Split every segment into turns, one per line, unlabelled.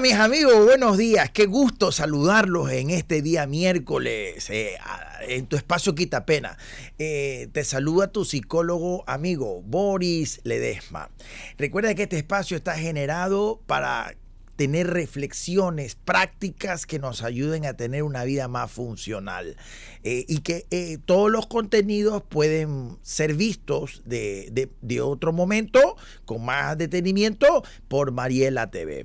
mis amigos, buenos días. Qué gusto saludarlos en este día miércoles eh, en tu espacio Quita Pena. Eh, te saluda tu psicólogo amigo Boris Ledesma. Recuerda que este espacio está generado para tener reflexiones, prácticas que nos ayuden a tener una vida más funcional. Eh, y que eh, todos los contenidos pueden ser vistos de, de otro momento, con más detenimiento, por Mariela TV.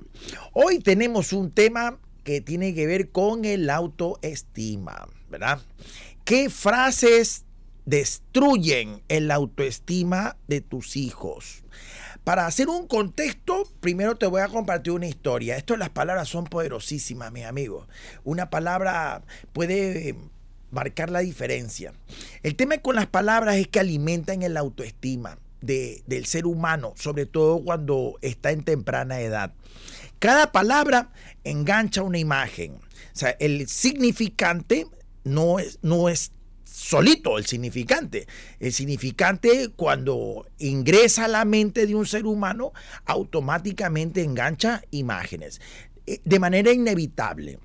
Hoy tenemos un tema que tiene que ver con el autoestima, ¿verdad? ¿Qué frases destruyen el autoestima de tus hijos? Para hacer un contexto, primero te voy a compartir una historia. Esto, las palabras son poderosísimas, mis amigos. Una palabra puede eh, marcar la diferencia. El tema con las palabras es que alimentan el autoestima del ser humano, sobre todo cuando está en temprana edad. Cada palabra engancha una imagen. O sea, el significante no es, no es solito el significante. El significante cuando ingresa a la mente de un ser humano automáticamente engancha imágenes eh, de manera inevitable.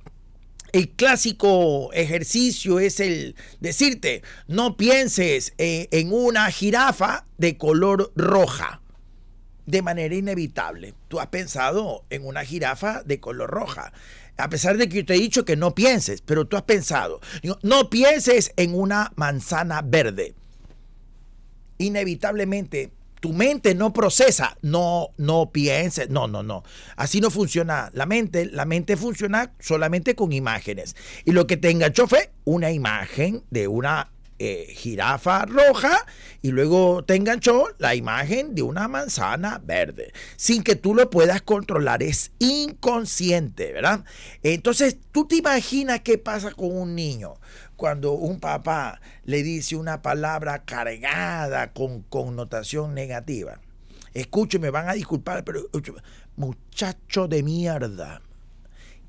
El clásico ejercicio es el decirte, no pienses eh, en una jirafa de color roja. De manera inevitable. Tú has pensado en una jirafa de color roja a pesar de que yo te he dicho que no pienses, pero tú has pensado. no pienses en una manzana verde. Inevitablemente, tu mente no procesa. No, no pienses. No, no, no. Así no funciona la mente. La mente funciona solamente con imágenes. Y lo que te enganchó fue una imagen de una girafa eh, jirafa roja y luego te enganchó la imagen de una manzana verde, sin que tú lo puedas controlar. Es inconsciente, ¿verdad? Entonces, tú te imaginas qué pasa con un niño cuando un papá le dice una palabra cargada con connotación negativa. Escúcheme, van a disculpar, pero muchacho de mierda.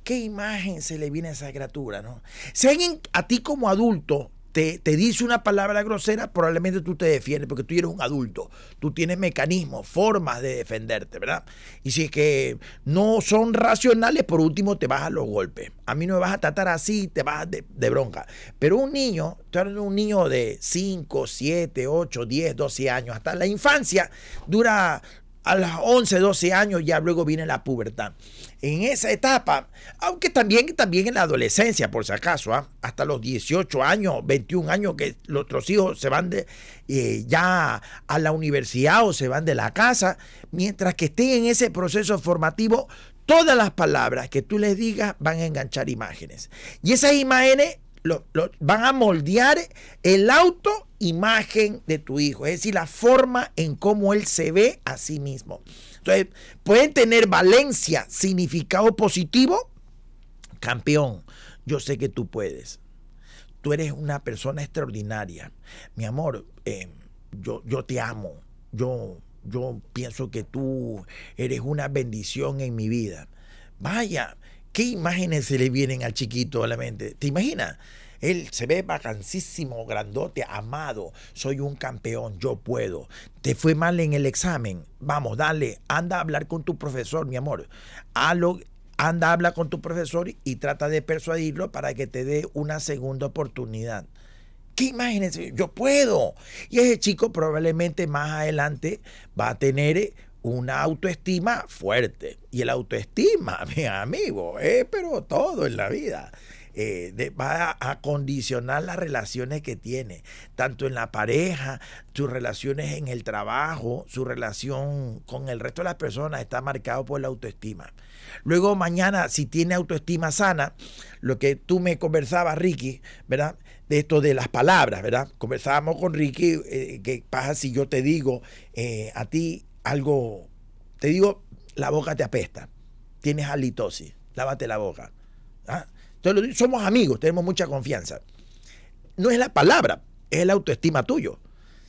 ¿Qué imagen se le viene a esa criatura? ¿no? Si a ti como adulto te, dice una palabra grosera, probablemente tú te defiendes, porque tú eres un adulto, tú tienes mecanismos, formas de defenderte, ¿verdad? Y si es que no son racionales, por último te vas a los golpes. A mí no me vas a tratar así, te vas de, bronca. Pero un niño, un niño de 5, 7, 8, 10, 12 años, hasta la infancia, dura a los 11, 12 años ya luego viene la pubertad. En esa etapa, aunque también, también en la adolescencia, por si acaso, ¿ah? hasta los 18 años, 21 años que los otros hijos se van de, eh, ya a la universidad o se van de la casa, mientras que estén en ese proceso formativo, todas las palabras que tú les digas van a enganchar imágenes. Y esas imágenes van a moldear el autoimagen de tu hijo, es decir, la forma en cómo él se ve a sí mismo. Entonces, pueden tener valencia, significado positivo. Campeón, yo sé que tú puedes. Tú eres una persona extraordinaria. Mi amor, em, yo, yo te amo. Yo, yo pienso que tú eres una bendición en mi vida. Vaya, ¿Qué imágenes se le vienen al chiquito a la mente? ¿Te imaginas? Él se ve vacancísimo, grandote, amado. Soy un campeón, yo puedo. Te fue mal en el examen. Vamos, dale, anda a hablar con tu profesor, mi amor. Anda anda, habla con tu profesor y trata de persuadirlo para que te dé una segunda oportunidad. ¿Qué imágenes? Yo puedo. Y ese chico probablemente más adelante va a tener eh, una autoestima fuerte. Y el autoestima, mi amigo, es eh, pero todo en la vida. Eh, va a, condicionar las relaciones que tiene, tanto en la pareja, sus relaciones en el trabajo, su relación con el resto de las personas está marcado por la autoestima. Luego mañana, si tiene autoestima sana, lo que tú me conversabas, Ricky, ¿verdad? De esto de las palabras, ¿verdad? Conversábamos con Ricky, eh, que pasa si yo te digo a ti, algo, te digo, la boca te apesta, tienes halitosis, lávate la boca. ¿ah? somos amigos, tenemos mucha confianza. No es la palabra, es la autoestima tuyo.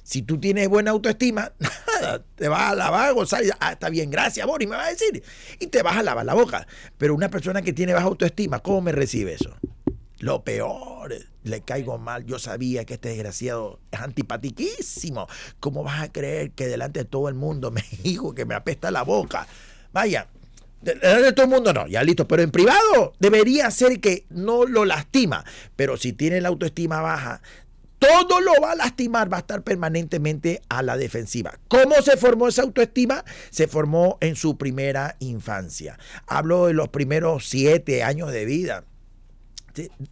Si tú tienes buena autoestima, te vas a lavar, gonzález ah, está bien, gracias, Boris, me vas a decir. Y te vas a lavar la boca. Pero una persona que tiene baja autoestima, ¿cómo me recibe eso? Lo peor le caigo mal, yo sabía que este desgraciado es antipatiquísimo. ¿Cómo vas a creer que delante de todo el mundo me dijo que me apesta la boca? Vaya, delante de todo el mundo no, ya listo, pero en privado debería ser que no lo lastima, pero si tiene la autoestima baja, todo lo va a lastimar, va a estar permanentemente a la defensiva. ¿Cómo se formó esa autoestima? Se formó en su primera infancia. Hablo de los primeros siete años de vida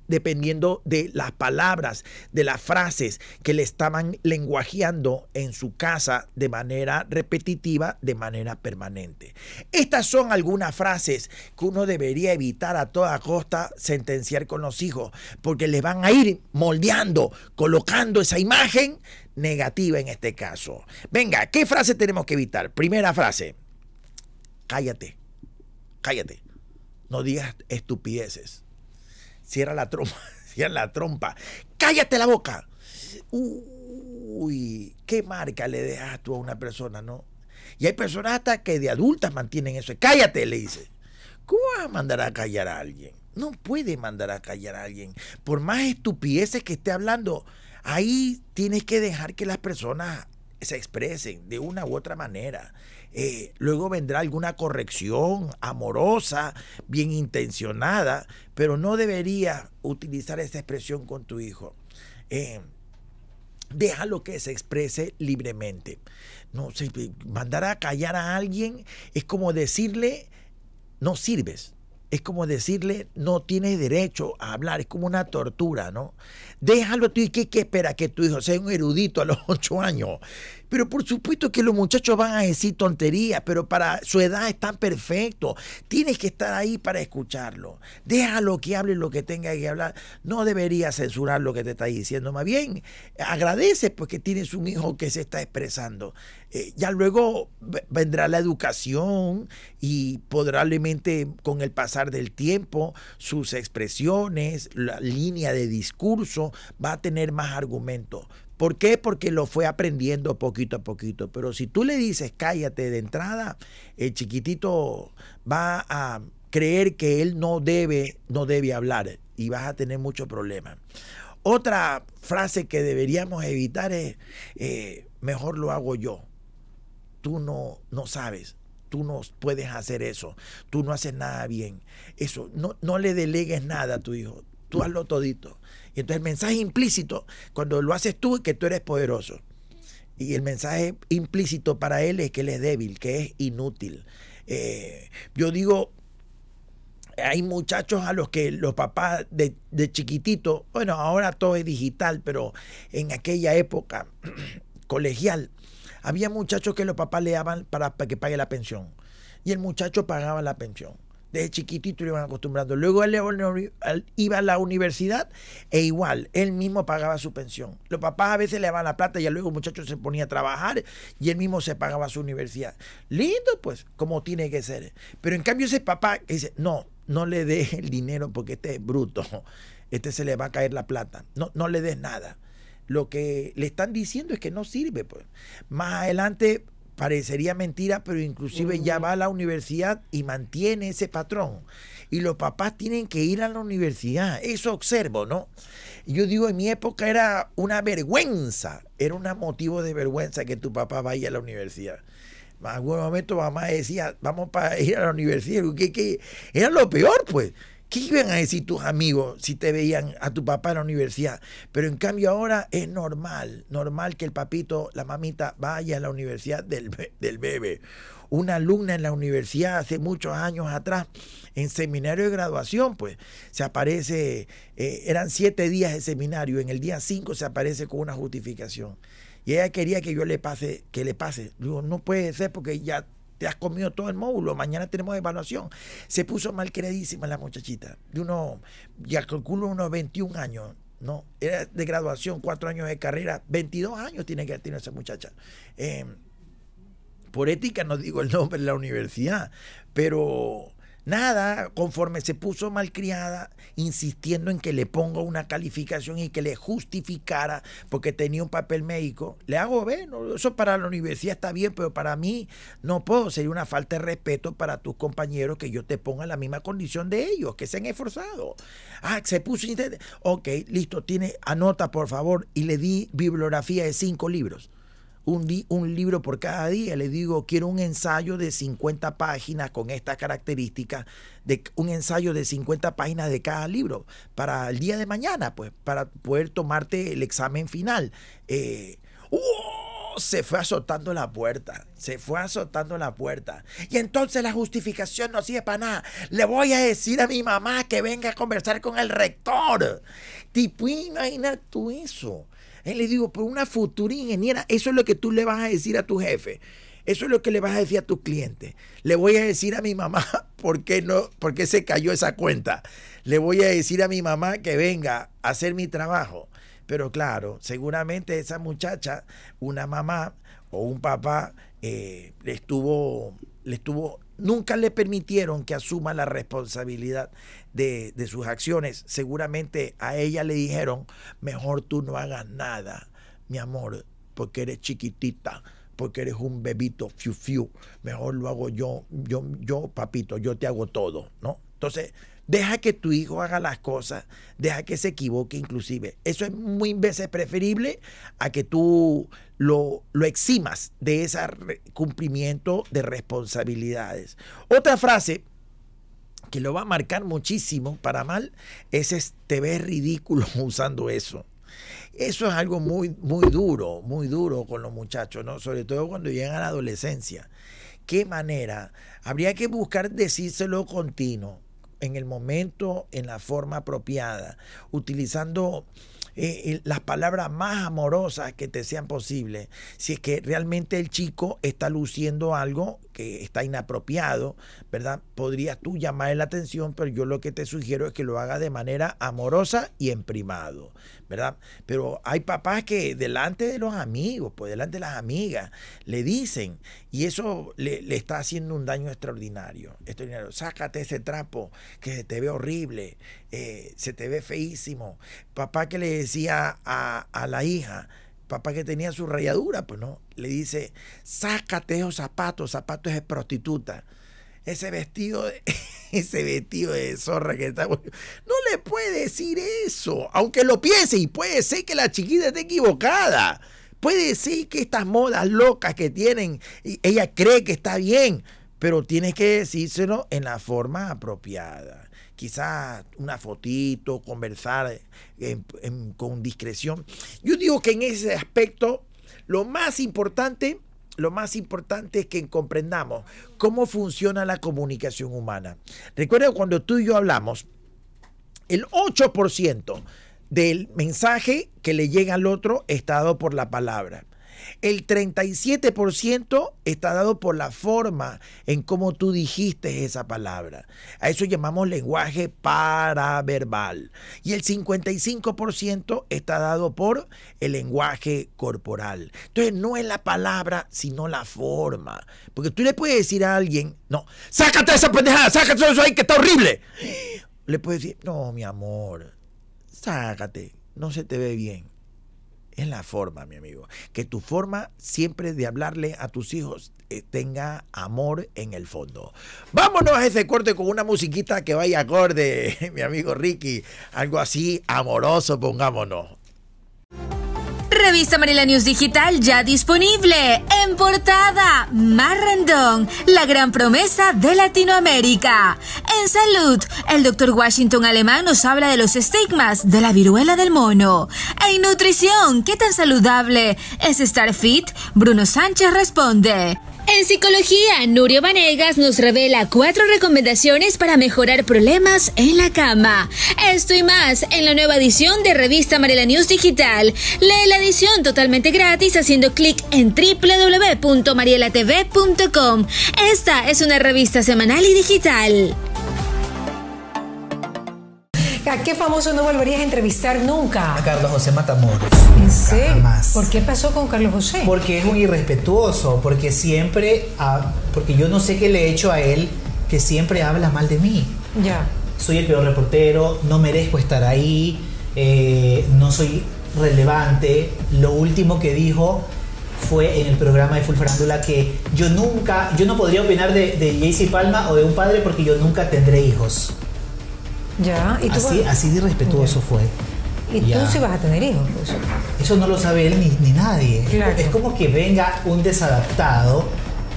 dependiendo de las palabras, de las frases que le estaban lenguajeando en su casa de manera repetitiva, de manera permanente. Estas son algunas frases que uno debería evitar a toda costa sentenciar con los hijos, porque les van a ir moldeando, colocando esa imagen negativa en este caso. Venga, ¿qué frase tenemos que evitar? Primera frase, cállate, cállate, no digas estupideces Cierra la trompa, cierra la trompa. ¡Cállate la boca! Uy, qué marca le dejas tú a una persona, ¿no? Y hay personas hasta que de adultas mantienen eso. ¡Cállate! le dice. ¿Cómo vas a mandar a callar a alguien? No puede mandar a callar a alguien. Por más estupideces que esté hablando, ahí tienes que dejar que las personas se expresen de una u otra manera. Eh, luego vendrá alguna corrección amorosa, bien intencionada, pero no debería utilizar esa expresión con tu hijo. deja eh, déjalo que se exprese libremente. No, eh, mandar a callar a alguien es como decirle, no sirves. Es como decirle, no tienes derecho a hablar, es como una tortura, ¿no? Déjalo tú y qué, qué espera que tu hijo sea un erudito a los ocho años pero por supuesto que los muchachos van a decir tonterías, pero para su edad están perfectos. Tienes que estar ahí para escucharlo. Déjalo que hable lo que tenga que hablar. No debería censurar lo que te está diciendo. Más bien, agradece porque tienes un hijo que se está expresando. Eh, ya luego vendrá la educación y probablemente con el pasar del tiempo sus expresiones, la línea de discurso va a tener más argumentos. ¿Por qué? Porque lo fue aprendiendo poquito a poquito. Pero si tú le dices cállate de entrada, el chiquitito va a creer que él no debe, no debe hablar y vas a tener muchos problemas. Otra frase que deberíamos evitar es, eh, mejor lo hago yo. Tú no, no sabes, tú no puedes hacer eso, tú no haces nada bien. Eso, no, no le delegues nada a tu hijo, tú hazlo todito. Y entonces el mensaje implícito, cuando lo haces tú, es que tú eres poderoso. Y el mensaje implícito para él es que él es débil, que es inútil. Eh, yo digo, hay muchachos a los que los papás de, de, chiquitito, bueno, ahora todo es digital, pero en aquella época colegial, había muchachos que los papás le daban para, para que pague la pensión. Y el muchacho pagaba la pensión. Desde chiquitito le iban acostumbrando. Luego él iba a la universidad e igual, él mismo pagaba su pensión. Los papás a veces le daban la plata y luego el muchacho se ponía a trabajar y él mismo se pagaba su universidad. Lindo, pues, como tiene que ser. Pero en cambio ese papá dice, no, no le dé el dinero porque este es bruto. Este se le va a caer la plata. No, no le des nada lo que le están diciendo es que no sirve. Pues. Más adelante parecería mentira, pero inclusive ya va a la universidad y mantiene ese patrón. Y los papás tienen que ir a la universidad. Eso observo, ¿no? Yo digo, en mi época era una vergüenza, era un motivo de vergüenza que tu papá vaya a la universidad. En algún momento mamá decía, vamos para ir a la universidad. que, que era lo peor, pues. ¿Qué iban a decir tus amigos si te veían a tu papá en la universidad? Pero en cambio ahora es normal, normal que el papito, la mamita vaya a la universidad del, bebé. Una alumna en la universidad hace muchos años atrás, en seminario de graduación, pues se aparece, eh, eran siete días de seminario, en el día cinco se aparece con una justificación. Y ella quería que yo le pase, que le pase. Digo, no puede ser porque ya te has comido todo el módulo, mañana tenemos evaluación. Se puso mal malqueridísima la muchachita, de uno, ya calculo unos 21 años, ¿no? Era de graduación, cuatro años de carrera, 22 años tiene que tener esa muchacha. Eh, por ética no digo el nombre de la universidad, pero Nada, conforme se puso malcriada, insistiendo en que le ponga una calificación y que le justificara porque tenía un papel médico, le hago ver, eso para la universidad está bien, pero para mí no puedo, sería una falta de respeto para tus compañeros que yo te ponga en la misma condición de ellos, que se han esforzado. Ah, se puso, ok, listo, tiene, anota por favor, y le di bibliografía de cinco libros un, libro por cada día. Le digo, quiero un ensayo de 50 páginas con estas características, de un ensayo de 50 páginas de cada libro para el día de mañana, pues, para poder tomarte el examen final. Eh, ¡oh! se fue azotando la puerta, se fue azotando la puerta. Y entonces la justificación no sirve para nada. Le voy a decir a mi mamá que venga a conversar con el rector. Tipo, imagínate tú eso. Él le digo, por una futura ingeniera, eso es lo que tú le vas a decir a tu jefe. Eso es lo que le vas a decir a tus clientes. Le voy a decir a mi mamá por qué, no, por se cayó esa cuenta. Le voy a decir a mi mamá que venga a hacer mi trabajo. Pero claro, seguramente esa muchacha, una mamá o un papá, eh, estuvo, le estuvo, nunca le permitieron que asuma la responsabilidad de, sus acciones, seguramente a ella le dijeron, mejor tú no hagas nada, mi amor, porque eres chiquitita porque eres un bebito fiu fiu, mejor lo hago yo, yo, yo, papito, yo te hago todo, ¿no? Entonces, deja que tu hijo haga las cosas, deja que se equivoque inclusive. Eso es muy veces preferible a que tú lo, lo eximas de ese cumplimiento de responsabilidades. Otra frase que lo va a marcar muchísimo para mal es este ves ridículo usando eso. Eso es algo muy, muy duro, muy duro con los muchachos, ¿no? Sobre todo cuando llegan a la adolescencia. ¿Qué manera? Habría que buscar decírselo continuo, en el momento, en la forma apropiada, utilizando eh, las palabras más amorosas que te sean posibles. Si es que realmente el chico está luciendo algo que está inapropiado, ¿verdad? Podrías tú llamar la atención, pero yo lo que te sugiero es que lo haga de manera amorosa y en primado, ¿verdad? Pero hay papás que delante de los amigos, pues delante de las amigas, le dicen, y eso le, está haciendo un daño extraordinario, extraordinario. Sácate ese trapo que se te ve horrible, eh, se te ve feísimo. Papá que le decía a, la hija, papá que tenía su rayadura, pues no, le dice, sácate esos zapatos, zapatos de prostituta. Ese vestido, ese vestido de zorra que está... No le puede decir eso, aunque lo piense y puede ser que la chiquita esté equivocada. Puede ser que estas modas locas que tienen, ella cree que está bien, pero tienes que decírselo en la forma apropiada quizás una fotito, conversar con discreción. Yo digo que en ese aspecto lo más importante, lo más importante es que comprendamos cómo funciona la comunicación humana. Recuerda cuando tú y yo hablamos, el 8% del mensaje que le llega al otro está dado por la palabra. El 37% está dado por la forma en cómo tú dijiste esa palabra. A eso llamamos lenguaje paraverbal. Y el 55% está dado por el lenguaje corporal. Entonces no es la palabra, sino la forma. Porque tú le puedes decir a alguien, no, sácate esa pendejada, sácate eso ahí que está horrible. Le puedes decir, no, mi amor, sácate, no se te ve bien es la forma, mi amigo. Que tu forma siempre de hablarle a tus hijos eh, tenga amor en el fondo. Vámonos a ese corte con una musiquita que vaya acorde, mi amigo Ricky. Algo así amoroso, pongámonos.
Revista Marilanius News Digital ya disponible. En portada, Marrandón, la gran promesa de Latinoamérica. En salud, el doctor Washington Alemán nos habla de los estigmas de la viruela del mono. En nutrición, ¿qué tan saludable es estar fit? Bruno Sánchez responde. En psicología, Nurio Vanegas nos revela cuatro recomendaciones para mejorar problemas en la cama. Esto y más en la nueva edición de revista Mariela News Digital. Lee la edición totalmente gratis haciendo clic en www.marielatv.com. Esta es una revista semanal y digital. ¿A qué famoso no volverías a entrevistar nunca?
A Carlos José Matamoros. ¿En ¿Por qué pasó con Carlos José? Porque es un irrespetuoso, porque siempre, porque yo no sé qué le he hecho a él, que siempre habla mal de mí. Ya. Soy el peor reportero, no merezco estar ahí, eh, no soy relevante. Lo último que dijo fue en el programa de Full que yo nunca, yo no podría opinar de, de JC Palma o de un padre porque yo nunca tendré hijos. Ya, ¿y tú así, de irrespetuoso fue. Y tú sí vas a tener hijos. Eso no lo sabe él ni, nadie. Es como que venga un desadaptado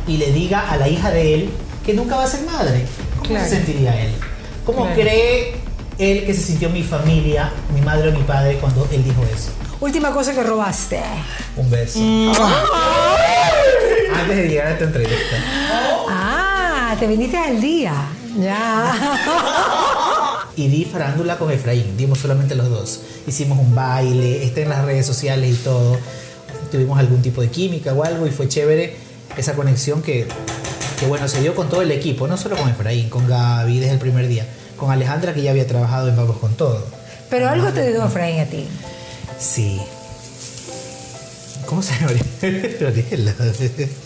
y le diga a la hija de él que nunca va a ser madre. ¿Cómo se sentiría él? ¿Cómo cree él que se sintió mi familia, mi madre o mi padre cuando él dijo eso?
Última cosa que robaste.
Un beso. Mm. Antes de llegar a esta entrevista.
Ah, te viniste al día. Ya.
y di farándula con Efraín. Dimos solamente los dos. Hicimos un baile, está en las redes sociales y todo. Tuvimos algún tipo de química o algo y fue chévere esa conexión que, que bueno, se dio con todo el equipo, no solo con Efraín, con Gaby desde el primer día, con Alejandra que ya había trabajado en Vamos con Todo. Pero algo te dio Efraín a ti. Sí. ¿Cómo se Lorela?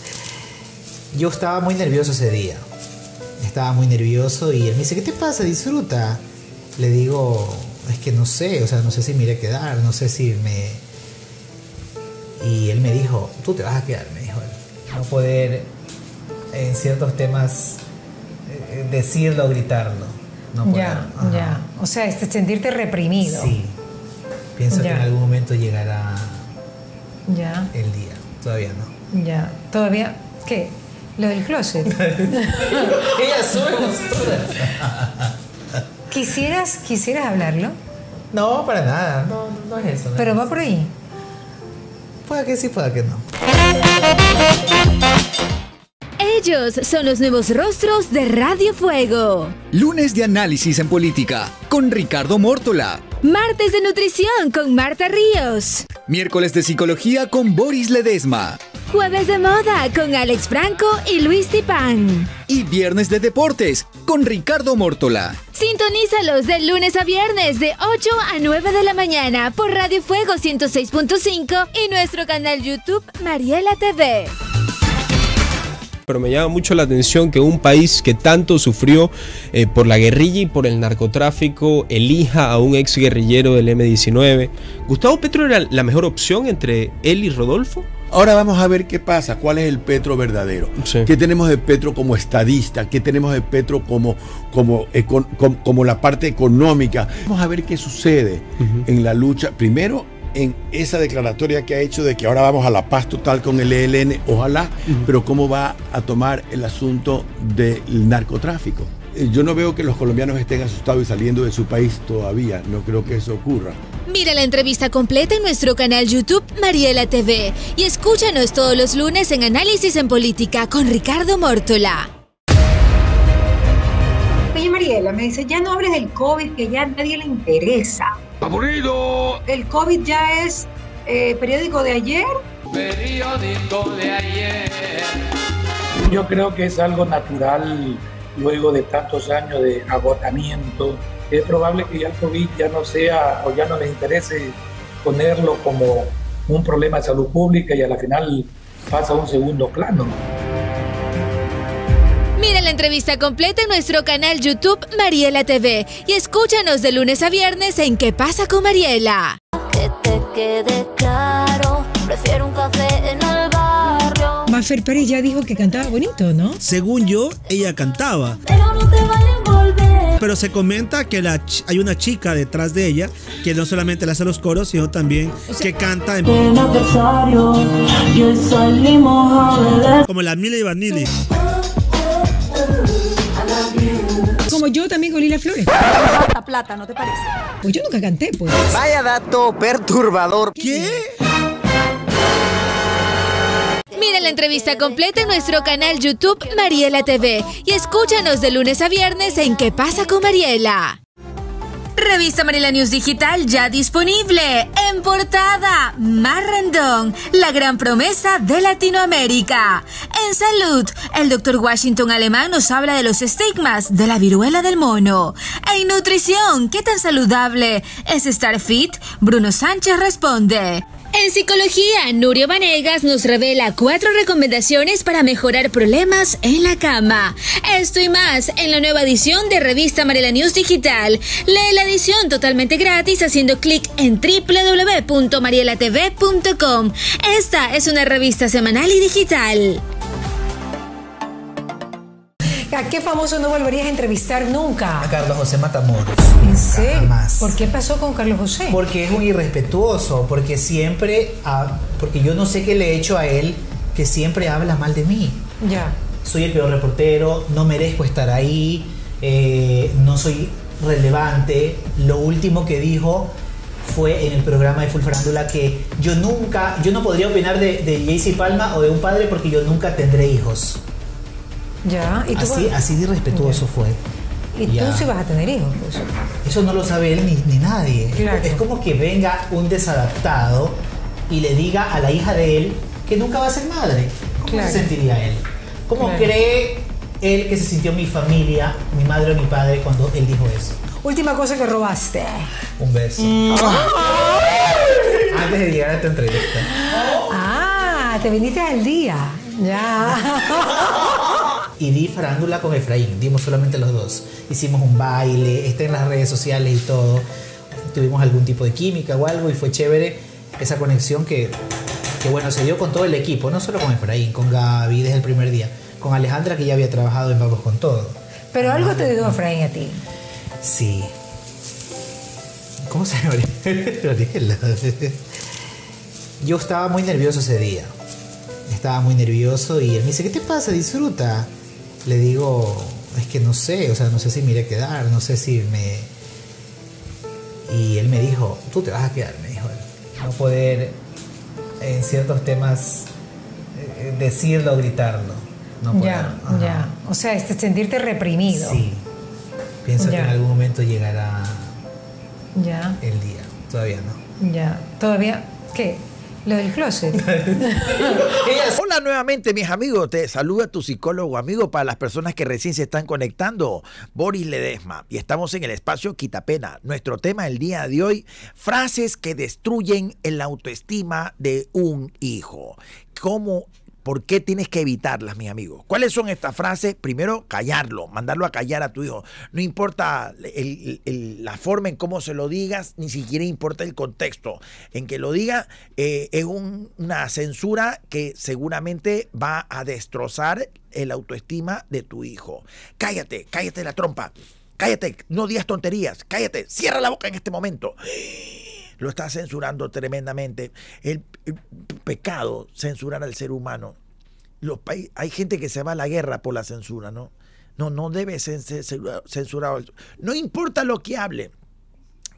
Yo estaba muy nervioso ese día. Estaba muy nervioso y él me dice, ¿qué te pasa? Disfruta le digo, es que no sé, o sea, no sé si me iré a quedar, no sé si me... Y él me dijo, tú te vas a quedar, me dijo él. No poder en ciertos temas eh, eh, decirlo, o gritarlo. No poder. Ya, ya. O sea, este sentirte reprimido. Sí. Pienso que en algún momento llegará ya. el día. Todavía no. Ya. Todavía, ¿qué? Lo del closet. Ella sube todas ¿Quisieras, ¿Quisieras hablarlo? No, para nada, no, es eso.
Pero va por ahí.
Puede que sí, puede que no.
Ellos son los nuevos rostros de Radio Fuego. Lunes de análisis en política con Ricardo Mórtola. Martes de nutrición con Marta Ríos. Miércoles de psicología con Boris Ledesma. Jueves de moda con Alex Franco y Luis Tipán. Y viernes de deportes con Ricardo Mórtola. Sintonízalos de lunes a viernes de 8 a 9 de la mañana por Radio Fuego 106.5 y nuestro canal YouTube Mariela TV
pero me llama mucho la atención que un país que tanto sufrió eh, por la guerrilla
y por el narcotráfico elija a un exguerrillero del M19. ¿Gustavo Petro era la mejor opción entre él y Rodolfo? Ahora vamos a ver qué pasa, cuál es el Petro verdadero. ¿Qué tenemos de Petro como estadista? ¿Qué tenemos de Petro como, como, la parte económica? Vamos a ver qué sucede en la lucha. Primero, en esa declaratoria que ha hecho de que ahora vamos a la paz total con el ELN, ojalá, pero cómo va a tomar el asunto del narcotráfico. Eh, yo no veo que los colombianos estén asustados y saliendo de su país todavía. No creo que eso ocurra.
Mira la entrevista completa en nuestro canal YouTube Mariela TV y escúchanos todos los lunes en Análisis en Política con Ricardo Mórtola. Oye Mariela, me dice, ya no hables del COVID, que ya a nadie le interesa. ¡Aburrido! El COVID ya es eh, periódico de ayer. Periódico de ayer.
Yo creo que es algo natural luego de tantos años de agotamiento, es probable que ya el COVID ya no sea o ya no les interese ponerlo como un problema de salud pública y a la final pasa a un segundo plano.
Miren la entrevista completa en nuestro canal YouTube Mariela TV y escúchanos de lunes a viernes en ¿Qué pasa con Mariela? Que te quede claro, prefiero un café en Ah, Fer Pérez ya
dijo que cantaba bonito, ¿no? Según yo, ella cantaba. Pero se comenta que la hay una chica detrás de ella que no solamente le hace los coros, sino también que canta en... Como la Milly Vanilli.
Como yo también con Lila Flores. Plata, plata, ¿no te parece?
Pues yo nunca canté, pues. Vaya dato perturbador.
¿Qué? ¿Qué? Mira la entrevista completa en nuestro canal YouTube Mariela TV y escúchanos de lunes a viernes en ¿Qué pasa con Mariela? Revista Mariela News Digital ya disponible en portada Rendón, la gran promesa de Latinoamérica. En salud, el doctor Washington Alemán nos habla de los estigmas de la viruela del mono. En nutrición, ¿qué tan saludable es estar fit? Bruno Sánchez responde. En psicología, Nurio Vanegas nos revela cuatro recomendaciones para mejorar problemas en la cama. Esto y más en la nueva edición de Revista Marela News Digital. Lee la edición totalmente gratis haciendo clic en www.marielatv.com. Esta es una revista semanal y digital. ¿a qué famoso no volverías a
entrevistar nunca? A Carlos José Matamoros. ¿Por qué pasó con Carlos José? Porque es un irrespetuoso, porque siempre, porque yo no sé qué le he hecho a él, que siempre habla mal de mí. Ya. Soy el peor reportero, no merezco estar ahí, eh, no soy relevante. Lo último que dijo fue en el programa de Full que yo nunca, yo no podría opinar de, de Jaycee Palma o de un padre porque yo nunca tendré hijos. Ya, así, así de irrespetuoso fue. Y tú sí vas a tener hijos. Eso no lo sabe él ni, nadie. Es como que venga un desadaptado y le diga a la hija de él que nunca va a ser madre. ¿Cómo se sentiría él?
¿Cómo cree
él que se sintió mi familia, mi madre o mi padre cuando él dijo eso? Última cosa que robaste. Un beso. Mm. Antes de llegar a esta entrevista.
Ah, te viniste al día. Ya.
y di farándula con Efraín. Dimos solamente los dos. Hicimos un baile, está en las redes sociales y todo. Tuvimos algún tipo de química o algo y fue chévere esa conexión que, que bueno, se dio con todo el equipo, no solo con Efraín, con Gaby desde el primer día, con Alejandra que ya había trabajado en Vamos con Todo. Pero algo te dijo Efraín a ti. Sí. ¿Cómo se llama? Yo estaba muy nervioso ese día. Estaba muy nervioso y él me dice, ¿qué te pasa? Disfruta le digo, es que no sé, o sea, no sé si me iré a quedar, no sé si me... Y él me dijo, tú te vas a quedar, me dijo él. No poder en ciertos temas eh, eh, decirlo, o gritarlo. No poder. Ya, ya. O sea, este sentirte reprimido. Sí. Pienso que en algún momento llegará ya. el día. Todavía
no. Ya. Todavía, ¿qué? Lo del closet. Hola nuevamente, mis amigos. Te saluda tu psicólogo amigo para las personas que recién se están conectando, Boris Ledesma. Y estamos en el espacio Quitapena. Nuestro tema el día de hoy: frases que destruyen la autoestima de un hijo. ¿Cómo ¿Por qué tienes que evitarlas, mis amigos? ¿Cuáles son estas frases? Primero, callarlo, mandarlo a callar a tu hijo. No importa la forma en cómo se lo digas, ni siquiera importa el contexto en que lo diga. Eh, es una censura que seguramente va a destrozar el autoestima de tu hijo. Cállate, cállate la trompa. Cállate, no digas tonterías. Cállate, cierra la boca en este momento lo está censurando tremendamente. El, eh, pecado censurar al ser humano. Los hay gente que se va a la guerra por la censura, ¿no? No, no debe ser censurado. No importa lo que hable,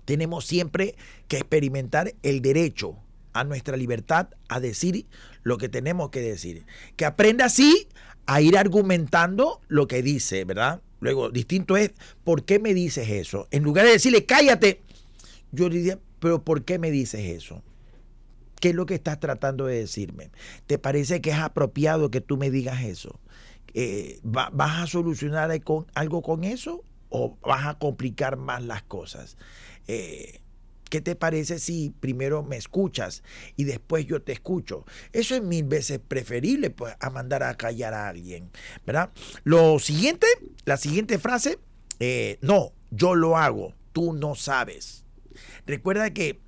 tenemos siempre que experimentar el derecho a nuestra libertad a decir lo que tenemos que decir. Que aprenda así a ir argumentando lo que dice, ¿verdad? Luego, distinto es, ¿por qué me dices eso? En lugar de decirle, cállate, yo diría, pero ¿por qué me dices eso? ¿Qué es lo que estás tratando de decirme? ¿Te parece que es apropiado que tú me digas eso? Eh, ¿Vas a solucionar e-, algo con eso o vas a complicar más las cosas? Eh, ¿Qué te parece si primero me escuchas y después yo te escucho? Eso es mil veces preferible pues, a mandar a callar a alguien, ¿verdad? Lo siguiente, la siguiente frase, eh, no, yo lo hago, tú no sabes. Recuerda que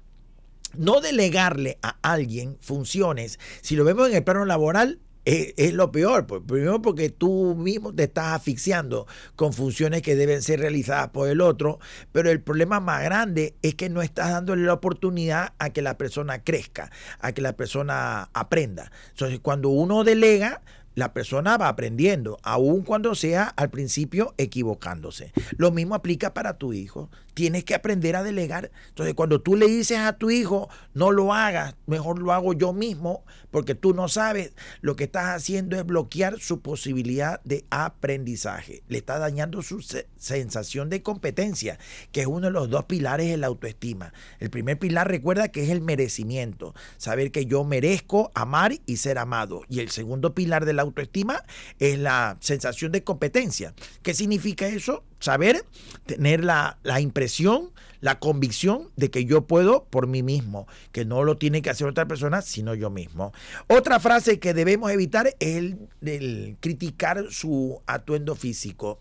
no delegarle a alguien funciones, si lo vemos en el plano laboral, eh, es, lo peor. Primero porque tú mismo te estás asfixiando con funciones que deben ser realizadas por el otro, pero el problema más grande es que no estás dándole la oportunidad a que la persona crezca, a que la persona aprenda. Entonces, cuando uno delega, la persona va aprendiendo, aun cuando sea al principio equivocándose. Lo mismo aplica para tu hijo. Tienes que aprender a delegar. Entonces, cuando tú le dices a tu hijo, no lo hagas, mejor lo hago yo mismo, porque tú no sabes, lo que estás haciendo es bloquear su posibilidad de aprendizaje. Le está dañando su sensación de competencia, que es uno de los dos pilares de la autoestima. El primer pilar, recuerda que es el merecimiento, saber que yo merezco amar y ser amado. Y el segundo pilar de la autoestima es la sensación de competencia. ¿Qué significa eso? saber, tener la, impresión, la convicción de que yo puedo por mí mismo, que no lo tiene que hacer otra persona, sino yo mismo. Otra frase que debemos evitar es el, el criticar su atuendo físico.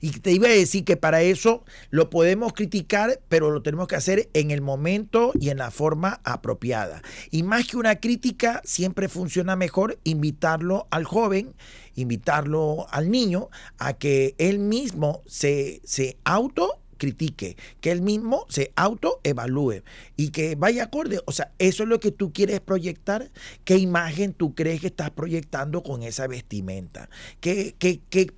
Y te iba a decir que para eso lo podemos criticar, pero lo tenemos que hacer en el momento y en la forma apropiada. Y más que una crítica, siempre funciona mejor invitarlo al joven invitarlo al niño a que él mismo se, se auto critique, que él mismo se autoevalúe y que vaya acorde. O sea, eso es lo que tú quieres proyectar. ¿Qué imagen tú crees que estás proyectando con esa vestimenta? ¿Qué,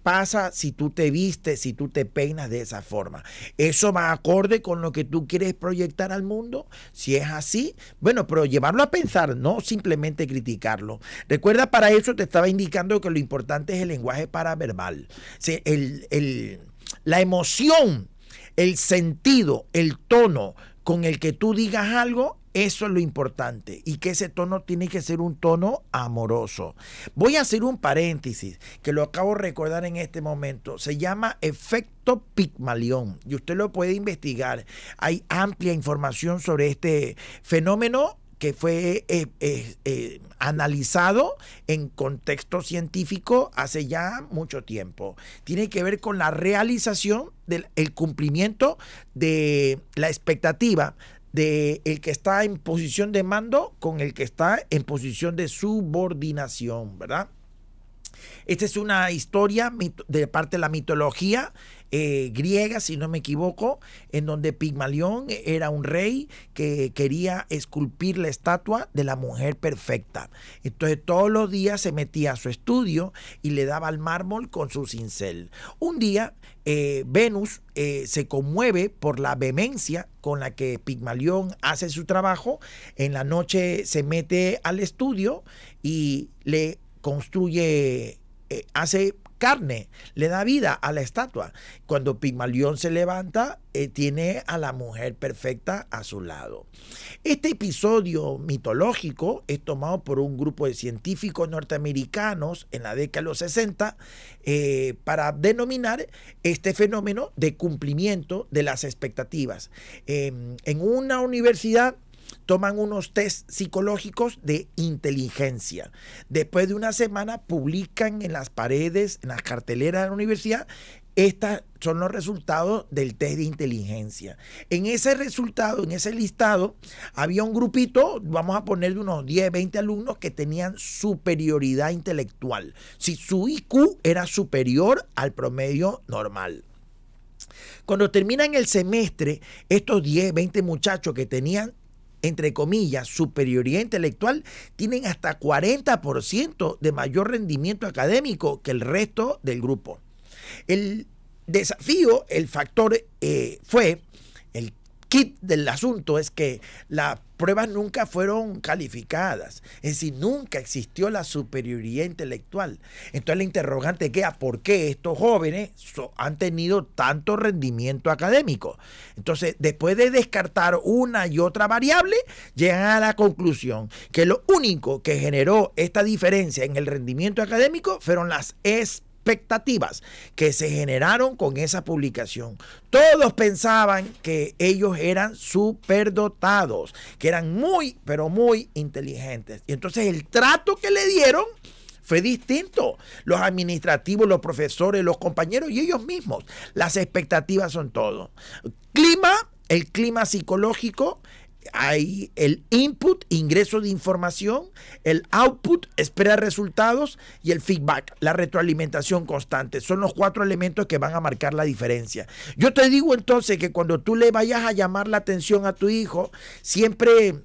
pasa si tú te vistes, si tú te peinas de esa forma? ¿Eso va acorde con lo que tú quieres proyectar al mundo? Si es así, bueno, pero llevarlo a pensar, no simplemente criticarlo. Recuerda, para eso te estaba indicando que lo importante es el lenguaje paraverbal. la emoción el sentido, el tono con el que tú digas algo, eso es lo importante y que ese tono tiene que ser un tono amoroso. Voy a hacer un paréntesis que lo acabo de recordar en este momento. Se llama efecto Pigmalión y usted lo puede investigar. Hay amplia información sobre este fenómeno que fue eh, eh, eh, analizado en contexto científico hace ya mucho tiempo. Tiene que ver con la realización del cumplimiento de la expectativa de el que está en posición de mando con el que está en posición de subordinación, ¿verdad? Esta es una historia de parte de la mitología eh, griega, si no me equivoco, en donde Pigmalión era un rey que quería esculpir la estatua de la mujer perfecta. Entonces todos los días se metía a su estudio y le daba el mármol con su cincel. Un día eh, Venus eh, se conmueve por la vehemencia con la que Pigmalión hace su trabajo. En la noche se mete al estudio y le construye, hace carne, le da vida a la estatua. Cuando Pigmalión se levanta, eh, tiene a la mujer perfecta a su lado. Este episodio mitológico es tomado por un grupo de científicos norteamericanos en la década de los 60 eh, para denominar este fenómeno de cumplimiento de las expectativas. Em, en una universidad toman unos test psicológicos de inteligencia. Después de una semana publican en las paredes, en las carteleras de la universidad, estos son los resultados del test de inteligencia. En ese resultado, en ese listado, había un grupito, vamos a poner de unos 10, 20 alumnos que tenían superioridad intelectual. Si su IQ era superior al promedio normal. Cuando terminan el semestre, estos 10, 20 muchachos que tenían entre comillas, superioridad intelectual, tienen hasta 40% de mayor rendimiento académico que el resto del grupo. El desafío, el factor eh, fue kit del asunto es que las pruebas nunca fueron calificadas, es decir, nunca existió la superioridad intelectual. Entonces la interrogante queda, ah, ¿por qué estos jóvenes han tenido tanto rendimiento académico? Entonces, después de descartar una y otra variable, llegan a la conclusión que lo único que generó esta diferencia en el rendimiento académico fueron las expectativas que se generaron con esa publicación. Todos pensaban que ellos eran superdotados, que eran muy, pero muy inteligentes. Y entonces el trato que le dieron fue distinto. Los administrativos, los profesores, los compañeros y ellos mismos. Las expectativas son todo. Clima, el clima psicológico, hay el input, ingreso de información, el output, espera resultados y el feedback, la retroalimentación constante. Son los cuatro elementos que van a marcar la diferencia. Yo te digo entonces que cuando tú le vayas a llamar la atención a tu hijo, siempre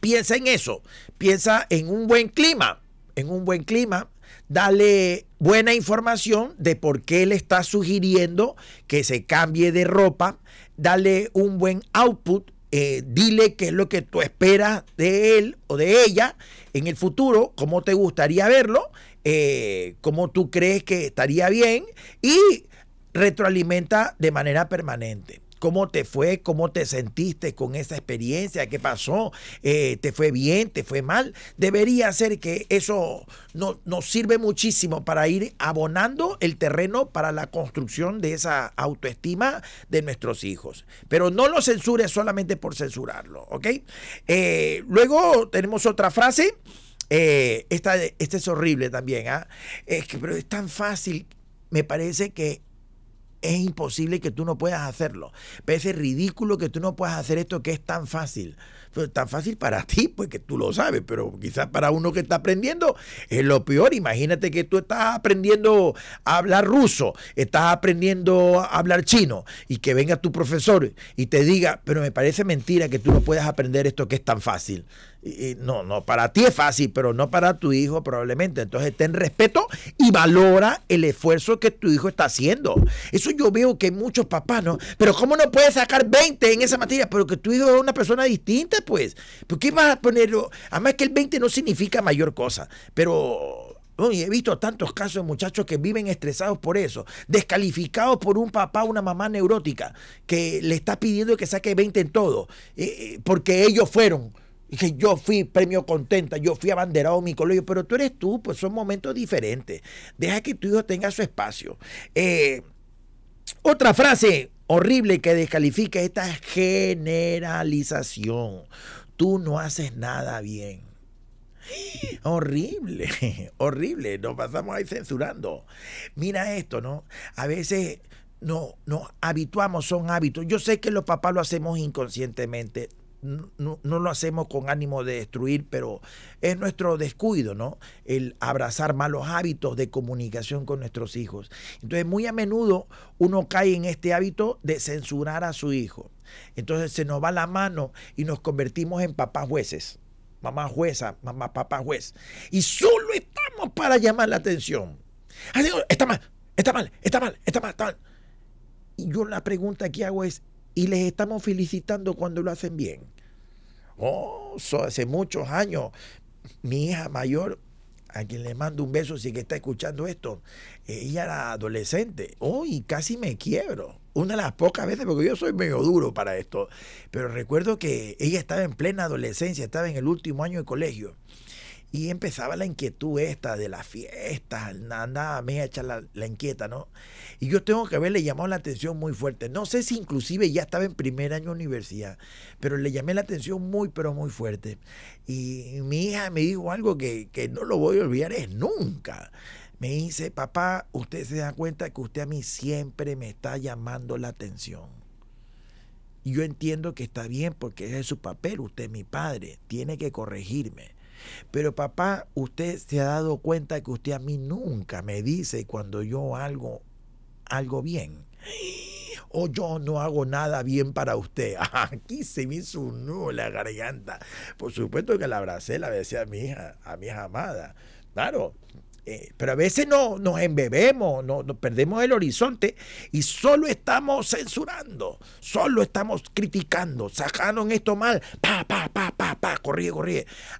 piensa en eso, piensa en un buen clima, en un buen clima, dale buena información de por qué le está sugiriendo que se cambie de ropa, dale un buen output eh, dile qué es lo que tú esperas de él o de ella en el futuro, cómo te gustaría verlo, eh, cómo tú crees que estaría bien y retroalimenta de manera permanente. ¿Cómo te fue? ¿Cómo te sentiste con esa experiencia? ¿Qué pasó? Eh, ¿Te fue bien? ¿Te fue mal? Debería ser que eso nos sirve muchísimo para ir abonando el terreno para la construcción de esa autoestima de nuestros hijos. Pero no lo censures solamente por censurarlo, ¿ok? Eh, luego tenemos otra frase. Eh, esta, es horrible también, ¿ah? Es que, pero es tan fácil. Me parece que es imposible que tú no puedas hacerlo. Parece ridículo que tú no puedas hacer esto que es tan fácil. Pero tan fácil para ti, pues que tú lo sabes, pero quizás para uno que está aprendiendo es lo peor. Imagínate que tú estás aprendiendo a hablar ruso, estás aprendiendo a hablar chino y que venga tu profesor y te diga, pero me parece mentira que tú no puedas aprender esto que es tan fácil no, no, para ti es fácil, pero no para tu hijo probablemente. Entonces ten respeto y valora el esfuerzo que tu hijo está haciendo. Eso yo veo que muchos papás, ¿no? Pero ¿cómo no puedes sacar 20 en esa materia? Pero que tu hijo es una persona distinta, pues. ¿Por qué vas a ponerlo? Además que el 20 no significa mayor cosa, pero... he visto tantos casos de muchachos que viven estresados por eso, descalificados por un papá o una mamá neurótica que le está pidiendo que saque 20 en todo, eh, eh, porque ellos fueron. Dije, yo fui premio contenta, yo fui abanderado en mi colegio, pero tú eres tú, pues son momentos diferentes. Deja que tu hijo tenga su espacio. Eh, otra frase horrible que descalifica esta generalización. Tú no haces nada bien. horrible, horrible. Nos pasamos ahí censurando. Mira esto, ¿no? A veces no, nos habituamos, son hábitos. Yo sé que los papás lo hacemos inconscientemente no, lo hacemos con ánimo de destruir, pero es nuestro descuido, ¿no? El abrazar malos hábitos de comunicación con nuestros hijos. Entonces, muy a menudo uno cae en este hábito de censurar a su hijo. Entonces se nos va la mano y nos convertimos en papás jueces. Mamá jueza, mamá papá juez. Y solo estamos para llamar la atención. Está mal, está mal, está mal, está mal, está mal. Y yo la pregunta que hago es, y les estamos felicitando cuando lo hacen bien. Oh, hace muchos años, mi hija mayor, a quien le mando un beso si que está escuchando esto, ella era adolescente. Oh, casi me quiebro. Una de las pocas veces, porque yo soy medio duro para esto. Pero recuerdo que ella estaba en plena adolescencia, estaba en el último año de colegio. Y empezaba la inquietud esta de las fiestas, nada, nada me echa la, la, inquieta, ¿no? Y yo tengo que haberle llamado la atención muy fuerte. No sé si inclusive ya estaba en primer año de universidad, pero le llamé la atención muy, pero muy fuerte. Y mi hija me dijo algo que, no lo voy a olvidar es nunca. Me dice, papá, usted se da cuenta que usted a mí siempre me está llamando la atención yo entiendo que está bien porque ese es su papel, usted es mi padre, tiene que corregirme. Pero papá, usted se ha dado cuenta que usted a mí nunca me dice cuando yo algo, algo bien. O yo no hago nada bien para usted. Aquí se me hizo un nudo en la garganta. Por supuesto que la abracé, la decía a mi hija, a mi hija amada. Claro, eh, pero a veces no, nos embebemos, nos perdemos el horizonte y solo estamos censurando, solo estamos criticando, sacaron esto mal, pa, pa, pa, pa, pa,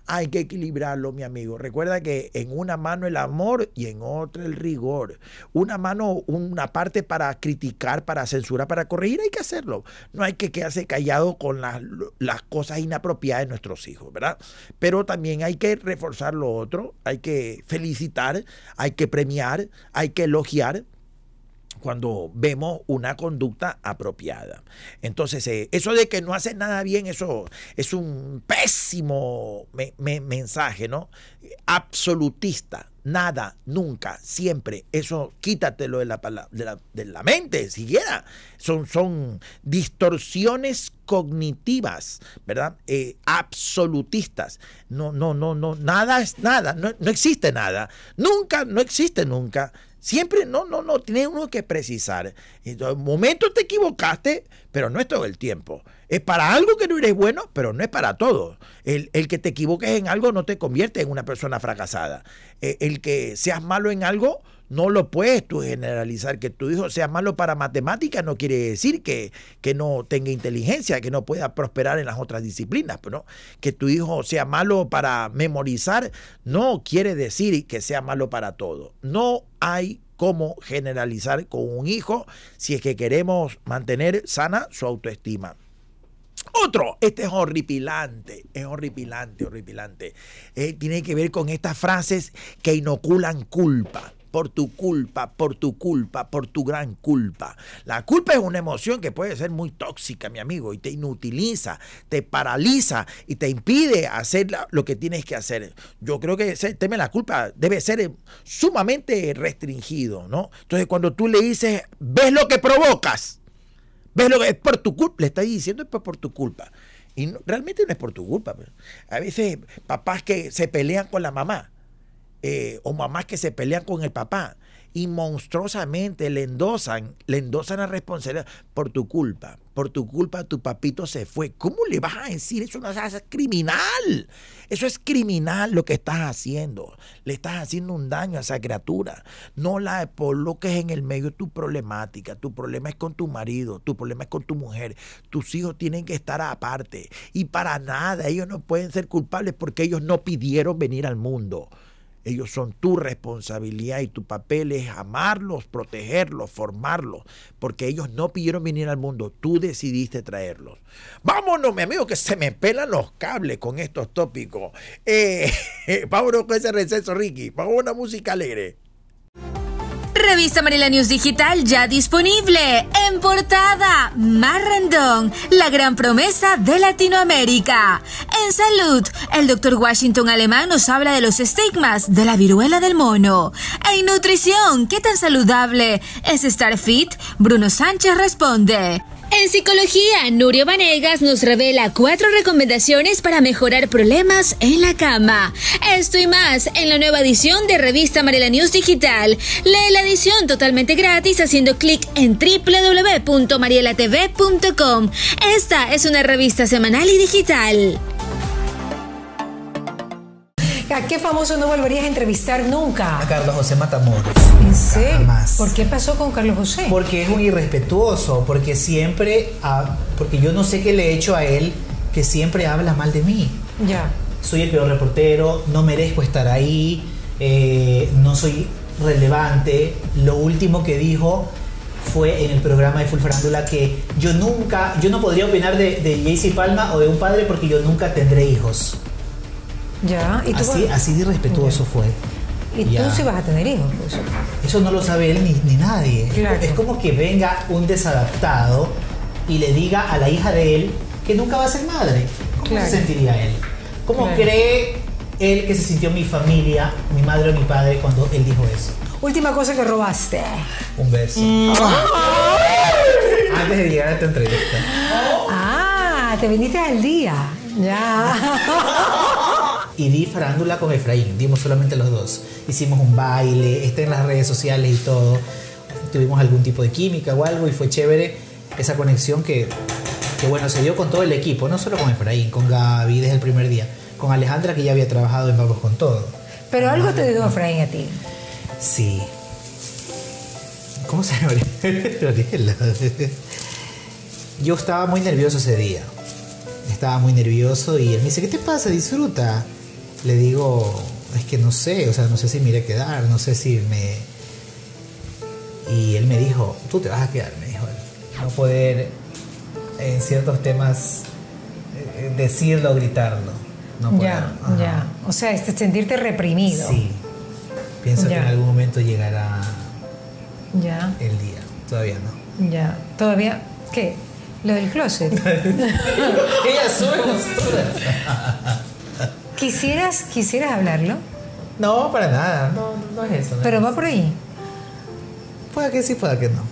Hay que equilibrarlo, mi amigo. Recuerda que en una mano el amor y en otra el rigor. Una mano, una parte para criticar, para censurar, para corregir, hay que hacerlo. No hay que quedarse callado con las, las cosas inapropiadas de nuestros hijos, ¿verdad? Pero también hay que reforzar lo otro, hay que felicitar hay que premiar, hay que elogiar, cuando vemos una conducta apropiada. Entonces, eh, eso de que no hace nada bien, eso es un pésimo mensaje, ¿no? Absolutista. Nada, nunca, siempre. Eso quítatelo de la, de la, mente, siquiera. Son, son distorsiones cognitivas, ¿verdad? Eh, absolutistas. No, no, no, no, nada es nada, no, no existe nada. Nunca, no existe nunca. Siempre, no, no, no, tiene uno que precisar. En momentos te equivocaste, pero no es todo el tiempo. Es para algo que no eres bueno, pero no es para todo. El, que te equivoques en algo no te convierte en una persona fracasada. E, el que seas malo en algo no lo puedes tú generalizar. Que tu hijo sea malo para matemáticas no quiere decir que, que no tenga inteligencia, que no pueda prosperar en las otras disciplinas. Pero que tu hijo sea malo para memorizar no quiere decir que sea malo para todo. No hay cómo generalizar con un hijo si es que queremos mantener sana su autoestima. Otro, este es horripilante, es horripilante, horripilante. Eh, tiene que ver con estas frases que inoculan culpa por tu culpa, por tu culpa, por tu gran culpa. La culpa es una emoción que puede ser muy tóxica, mi amigo, y te inutiliza, te paraliza y te impide hacer lo que tienes que hacer. Yo creo que teme la culpa debe ser eh, sumamente restringido, ¿no? Entonces, cuando tú le dices, ves lo que provocas, ves lo que es por tu culpa, le estás diciendo es por tu culpa. Y realmente no es por tu culpa. Pues. A veces papás que se pelean con la mamá eh, o mamás que se pelean con el papá y monstruosamente le endosan, le endosan la responsabilidad por tu culpa. Por tu culpa tu papito se fue. ¿Cómo le vas a decir eso? No, es criminal. Eso es criminal lo que estás haciendo. Le estás haciendo un daño a esa criatura. No la coloques en el medio de tu problemática. Tu problema es con tu marido, tu problema es con tu mujer. Tus hijos tienen que estar aparte. Y para nada, ellos no pueden ser culpables porque ellos no pidieron venir al mundo. Ellos son tu responsabilidad y tu papel es amarlos, protegerlos, formarlos, porque ellos no pidieron venir al mundo, tú decidiste traerlos. Vámonos, mi amigo, que se me pelan los cables con estos tópicos. Eh, vámonos con ese receso, Ricky. Vamos a una música alegre.
Revista Marila News Digital ya disponible. En portada, Marrandón, la gran promesa de Latinoamérica. En salud, el doctor Washington Alemán nos habla de los estigmas de la viruela del mono. En nutrición, ¿qué tan saludable es estar fit? Bruno Sánchez responde. En psicología, Nurio Vanegas nos revela cuatro recomendaciones para mejorar problemas en la cama. Esto y más en la nueva edición de Revista Marela News Digital. Lee la edición totalmente gratis haciendo clic en www.marielatv.com. Esta es una revista semanal y digital. ¿a qué famoso no volverías a entrevistar nunca?
A Carlos José Matamoros. ¿Por qué pasó con Carlos José? Porque es un irrespetuoso, porque siempre, porque yo no sé qué le he hecho a él, que siempre habla mal de mí. Ya. Soy el peor reportero, no merezco estar ahí, eh, no soy relevante. Lo último que dijo fue en el programa de Full que yo nunca, yo no podría opinar de, de Jaycee Palma o de un padre porque yo nunca tendré hijos. ¿y así, así de irrespetuoso fue. Y tú sí vas a tener hijos. Pues. Eso, no lo sabe él ni, nadie. Es como que venga un desadaptado y le diga a la hija de él que nunca va a ser madre. ¿Cómo se sentiría él? ¿Cómo cree él que se sintió mi familia, mi madre o mi padre cuando él dijo eso? Última cosa que robaste. Un beso. Mm. Antes de llegar a esta entrevista.
Ah, te viniste al día. Ya.
y di farándula con Efraín. Dimos solamente los dos. Hicimos un baile, está en las redes sociales y todo. Tuvimos algún tipo de química o algo y fue chévere esa conexión que, bueno, se dio con todo el equipo, no solo con Efraín, con Gaby desde el primer día, con Alejandra que ya había trabajado en Vamos con Todo. Pero algo te dijo Efraín a ti. Sí. ¿Cómo se llama? Yo estaba muy nervioso ese día. Estaba muy nervioso y él me dice, ¿qué te pasa? Disfruta le digo, es que no sé, o sea, no sé si me iré a quedar, no sé si me... Y él me dijo, tú te vas a quedar, me dijo él. No poder en ciertos temas eh, eh, decirlo, o gritarlo. No poder. Ya, ya. O sea, este sentirte reprimido. Sí. Pienso que en algún momento llegará ya. el día. Todavía no. Ya. ¿Todavía qué? Lo del closet. Ella sube postura. ¿Quisieras, ¿Quisieras hablarlo? No, para nada, no, es eso. Pero va por ahí. Puede que sí, puede que no.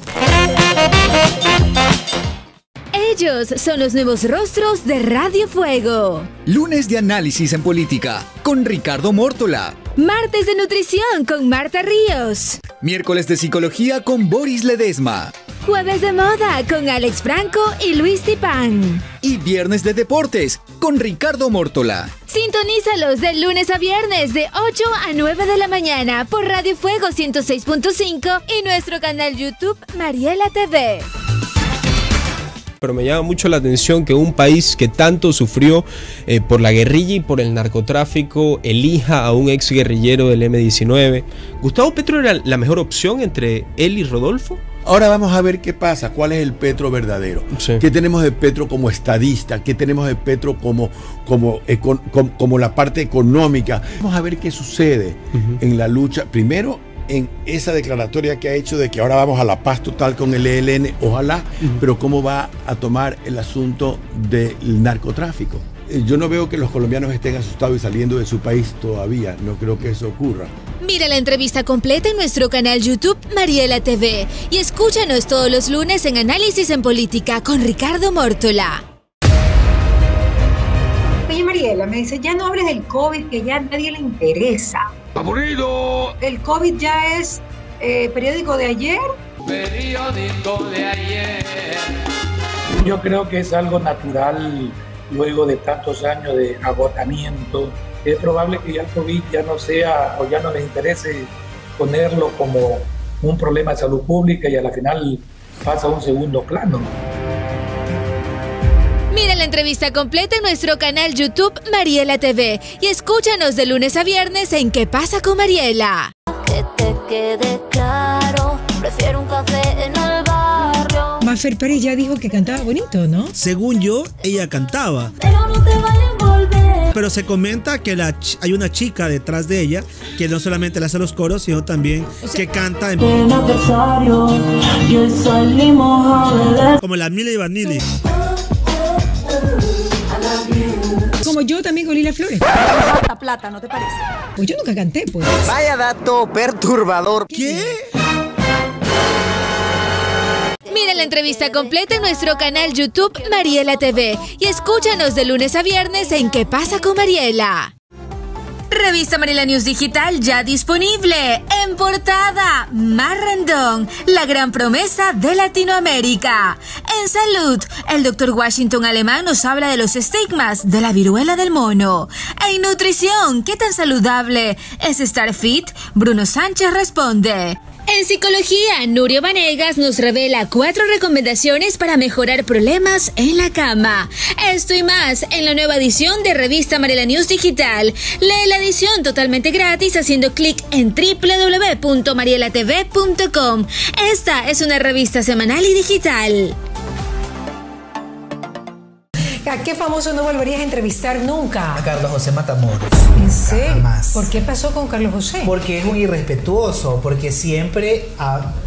Ellos son los nuevos rostros de Radio Fuego. Lunes de análisis en política con Ricardo Mórtola. Martes de nutrición con Marta Ríos. Miércoles de psicología con Boris Ledesma. Jueves de Moda con Alex Franco y Luis Tipán. Y Viernes de Deportes con Ricardo Mórtola. Sintonízalos de lunes a viernes de 8 a 9 de la mañana por Radio Fuego 106.5 y nuestro canal YouTube Mariela TV
pero me llama mucho la atención que un país que tanto sufrió eh, por la guerrilla
y por el narcotráfico elija a un exguerrillero del M19. ¿Gustavo Petro era la mejor opción entre él y Rodolfo? Ahora vamos a ver qué pasa, cuál es el Petro verdadero. ¿Qué tenemos de Petro como estadista? ¿Qué tenemos de Petro como, como, la parte económica? Vamos a ver qué sucede en la lucha. Primero, en esa declaratoria que ha hecho de que ahora vamos a la paz total con el ELN, ojalá, pero cómo va a tomar el asunto del narcotráfico. Eh, yo no veo que los colombianos estén asustados y saliendo de su país todavía. No creo que eso ocurra.
Mira la entrevista completa en nuestro canal YouTube Mariela TV y escúchanos todos los lunes en Análisis en Política con Ricardo Mórtola. Oye Mariela, me dice, ya no hables del COVID, que ya a nadie le interesa. ¡Aburrido! El COVID ya es eh, periódico de ayer. Periódico de ayer.
Yo creo que es algo natural luego de tantos años de agotamiento, es probable que ya el COVID ya no sea o ya no les interese ponerlo como un problema de salud pública y a la final pasa a un segundo plano.
Mira la entrevista completa en nuestro canal YouTube Mariela TV y escúchanos de lunes a viernes en ¿Qué pasa con Mariela? Que te quede claro, prefiero Fer Pérez ya
dijo que cantaba bonito, ¿no? Según yo, ella cantaba. Pero se comenta que hay una chica detrás de ella que no solamente le hace los coros, sino también que canta en... Como la y Vanilli.
Como yo también con Lila Flores. Plata, plata, ¿no te parece?
Pues yo nunca canté, pues. Vaya dato perturbador.
¿Qué? Mira la entrevista completa en nuestro canal YouTube Mariela TV y escúchanos de lunes a viernes en ¿Qué pasa con Mariela? Revista Mariela News Digital ya disponible. En portada, Rendón, la gran promesa de Latinoamérica. En salud, el doctor Washington Alemán nos habla de los estigmas de la viruela del mono. En nutrición, ¿qué tan saludable es estar fit? Bruno Sánchez responde. En psicología, Nurio Vanegas nos revela cuatro recomendaciones para mejorar problemas en la cama. Esto y más en la nueva edición de Revista Mariela News Digital. Lee la edición totalmente gratis haciendo clic en www.marielatv.com. Esta es una revista semanal y digital. ¿A qué famoso no volverías a
entrevistar nunca? A Carlos José Matamoros. ¿Por qué pasó con Carlos José? Porque es un irrespetuoso, porque siempre,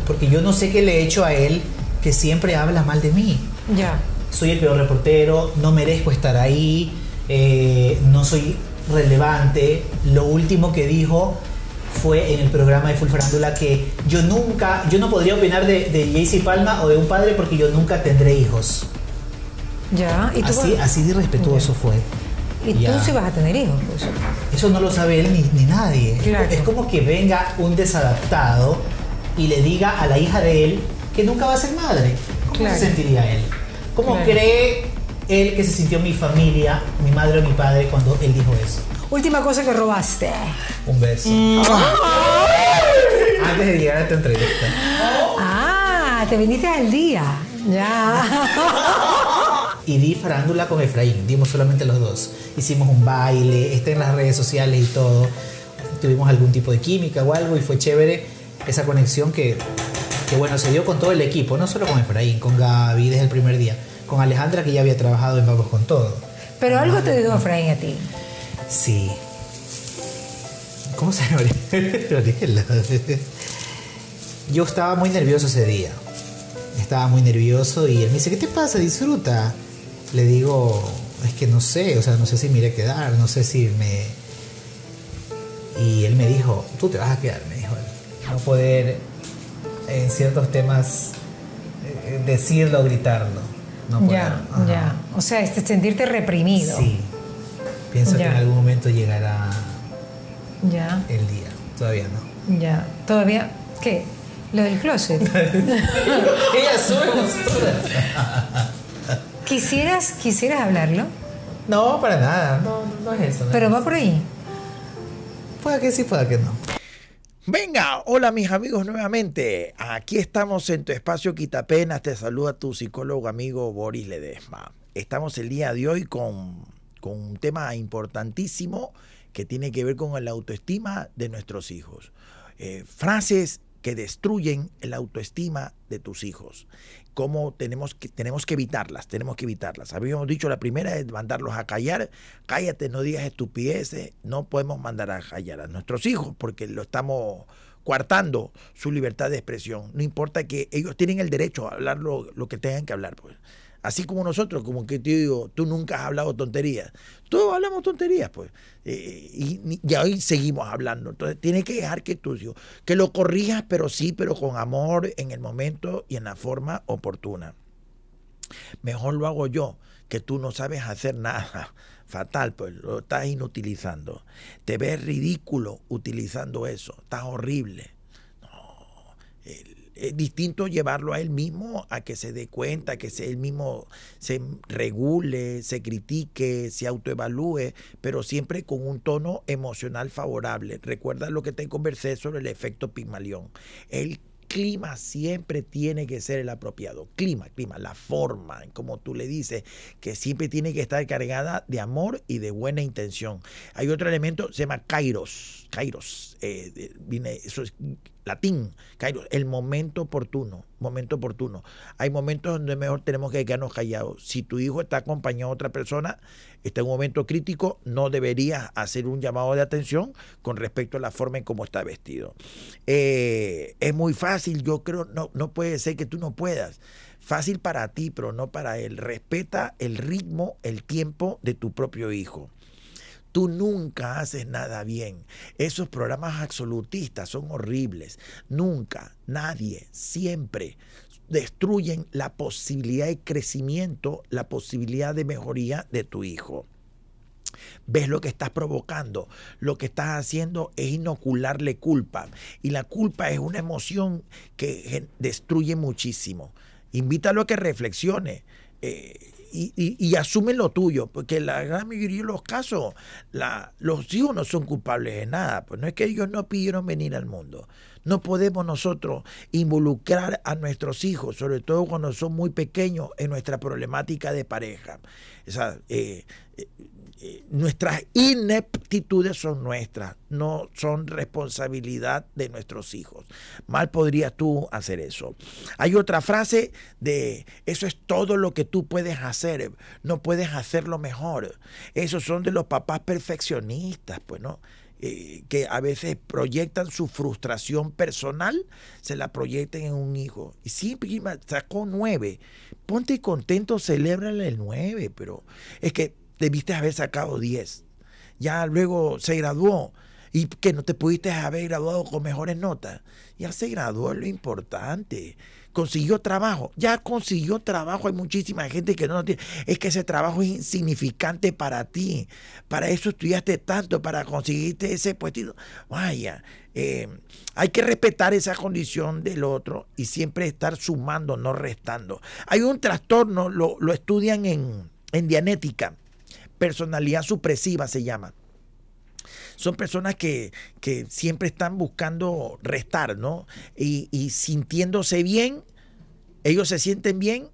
porque yo no sé qué le he hecho a él que siempre habla mal de mí. Ya. Soy el peor reportero, no merezco estar ahí, eh, no soy relevante. Lo último que dijo fue en el programa de Full que yo nunca, yo no podría opinar de, de Palma o de un padre porque yo nunca tendré hijos. Ya, ¿y tú así, así de irrespetuoso fue. Y tú sí vas a tener hijos. Pues. Eso, no lo sabe él ni, nadie. Es como que venga un desadaptado y le diga a la hija de él que nunca va a ser madre. ¿Cómo se sentiría él? ¿Cómo cree él que se sintió mi familia, mi madre o mi padre cuando él dijo eso? Última cosa que robaste. Un beso. Mm. Ah. Antes de llegar a esta entrevista.
Ah, te viniste al día. Ya.
y di farándula con Efraín. Dimos solamente los dos. Hicimos un baile, está en las redes sociales y todo. Tuvimos algún tipo de química o algo y fue chévere esa conexión que, que bueno, se dio con todo el equipo, no solo con Efraín, con Gaby desde el primer día, con Alejandra que ya había trabajado en Vamos con Todo. Pero algo te dijo Efraín a ti. Sí. ¿Cómo se llama? Yo estaba muy nervioso ese día. Estaba muy nervioso y él me dice, ¿qué te pasa? Disfruta le digo, es que no sé, o sea, no sé si me iré a quedar, no sé si me... Y él me dijo, tú te vas a quedar, me dijo él. No poder en ciertos temas eh, eh, decirlo, gritarlo. No poder. Ya, O sea, este sentirte reprimido. Sí. Pienso que en algún momento llegará ya. el día. Todavía no. Ya. Todavía, ¿qué? Lo del closet. Ella sube ¿Quisieras, ¿Quisieras hablarlo? No, para nada, no, es eso. Pero va por ahí.
Puede que sí, puede que no. Venga, hola mis amigos nuevamente. Aquí estamos en tu espacio Quitapenas. Te saluda tu psicólogo amigo Boris Ledesma. Estamos el día de hoy con, un tema importantísimo que tiene que ver con la autoestima de nuestros hijos. Eh, frases que destruyen la autoestima de tus hijos. ¿Cómo tenemos que, tenemos que evitarlas? Tenemos que evitarlas. Habíamos dicho la primera es mandarlos a callar. Cállate, no digas estupideces. No podemos mandar a callar a nuestros hijos porque lo estamos coartando su libertad de expresión. No importa que ellos tienen el derecho a hablar lo, lo que tengan que hablar. Pues. Así como nosotros, como que te digo, tú nunca has hablado tonterías. Todos hablamos tonterías, pues. Eh, y, hoy seguimos hablando. Entonces, tienes que dejar que tú, que lo corrijas, pero sí, pero con amor, en el momento y en la forma oportuna. Mejor lo hago yo, que tú no sabes hacer nada. Fatal, pues lo estás inutilizando. Te ves ridículo utilizando eso. Estás horrible distinto llevarlo a él mismo a que se dé cuenta, que él mismo se regule, se critique, se autoevalúe, pero siempre con un tono emocional favorable. Recuerda lo que te conversé sobre el efecto Pigmalión. Él clima siempre tiene que ser el apropiado. Clima, clima, la forma, como tú le dices, que siempre tiene que estar cargada de amor y de buena intención. Hay otro elemento, se llama kairos. Kairos, eh, viene, eso es latín, kairos el momento oportuno, momento oportuno. Hay momentos donde mejor tenemos que quedarnos callados. Si tu hijo está acompañado a otra persona, está en un momento crítico, no deberías hacer un llamado de atención con respecto a la forma en cómo está vestido. Eh, es muy fácil, yo creo, no, no puede ser que tú no puedas fácil para ti, pero no para él. Respeta el ritmo, el tiempo de tu propio hijo. Tú nunca haces nada bien. Esos programas absolutistas son horribles. Nunca, nadie, siempre destruyen la posibilidad de crecimiento, la posibilidad de mejoría de tu hijo. Ves lo que estás provocando, lo que estás haciendo es inocularle culpa. Y la culpa es una emoción que destruye muchísimo. Invítalo a que reflexione. Eh, y, asume lo tuyo, porque la gran mayoría de los casos, los hijos no son culpables de nada, pues no es que ellos no pidieron venir al mundo, no podemos nosotros involucrar a nuestros hijos, sobre todo cuando son muy pequeños, en nuestra problemática de pareja. Eh, eh, eh, nuestras ineptitudes son nuestras, no son responsabilidad de nuestros hijos. Mal podrías tú hacer eso. Hay otra frase de, eso es todo lo que tú puedes hacer, no puedes hacerlo mejor. Esos son de los papás perfeccionistas, pues no. Eh, que a veces proyectan su frustración personal, se la proyectan en un hijo. Y sí, sacó nueve. Ponte contento, celébrale el nueve, pero es que debiste haber sacado diez. Ya luego se graduó y que no te pudiste haber graduado con mejores notas. Ya se graduó, es lo importante consiguió trabajo, ya consiguió trabajo, hay muchísima gente que no lo tiene, es que ese trabajo es insignificante para ti, para eso estudiaste tanto, para conseguirte ese puesto. vaya, eh, hay que respetar esa condición del otro y siempre estar sumando, no restando. Hay un trastorno, lo, estudian en, en Dianética, personalidad supresiva se llama son personas que, siempre están buscando restar, ¿no? Y, sintiéndose bien, ellos se sienten bien